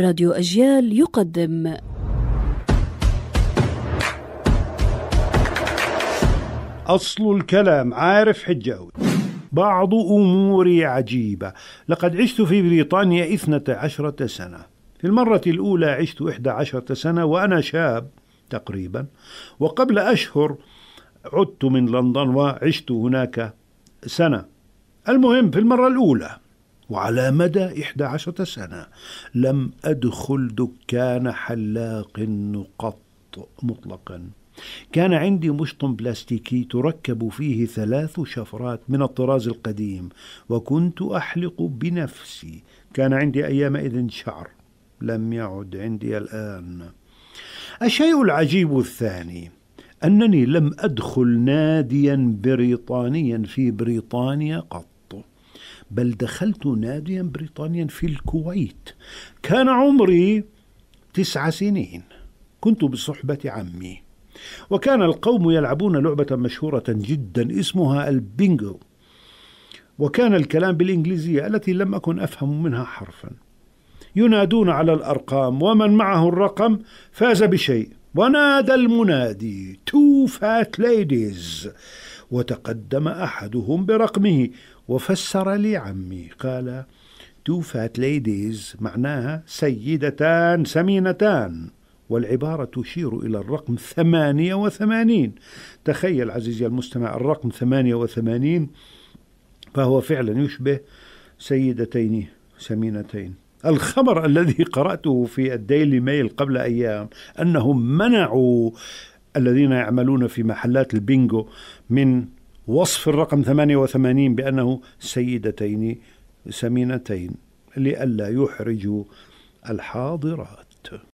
راديو أجيال يقدم أصل الكلام عارف حجاوي بعض أموري عجيبة لقد عشت في بريطانيا إثنة عشرة سنة في المرة الأولى عشت إحدى عشرة سنة وأنا شاب تقريبا وقبل أشهر عدت من لندن وعشت هناك سنة المهم في المرة الأولى وعلى مدى إحدى عشرة سنة لم أدخل دكان حلاق قط مطلقا كان عندي مشط بلاستيكي تركب فيه ثلاث شفرات من الطراز القديم وكنت أحلق بنفسي كان عندي أيامئذ شعر لم يعد عندي الآن الشيء العجيب الثاني أنني لم أدخل ناديا بريطانيا في بريطانيا قط بل دخلت ناديا بريطانيا في الكويت كان عمري تسع سنين كنت بصحبة عمي وكان القوم يلعبون لعبة مشهورة جدا اسمها البينجو وكان الكلام بالإنجليزية التي لم أكن أفهم منها حرفا ينادون على الأرقام ومن معه الرقم فاز بشيء ونادى المنادي تو فات ليديز وتقدم أحدهم برقمه وفسر لي عمي قال تو فات ليديز معناها سيدتان سمينتان والعبارة تشير إلى الرقم ثمانية وثمانين تخيل عزيزي المستمع الرقم ثمانية وثمانين فهو فعلا يشبه سيدتين سمينتين الخبر الذي قرأته في الديلي ميل قبل أيام أنهم منعوا الذين يعملون في محلات البينجو من وصف الرقم 88 بأنه سيدتين سمينتين لئلا يحرجوا الحاضرات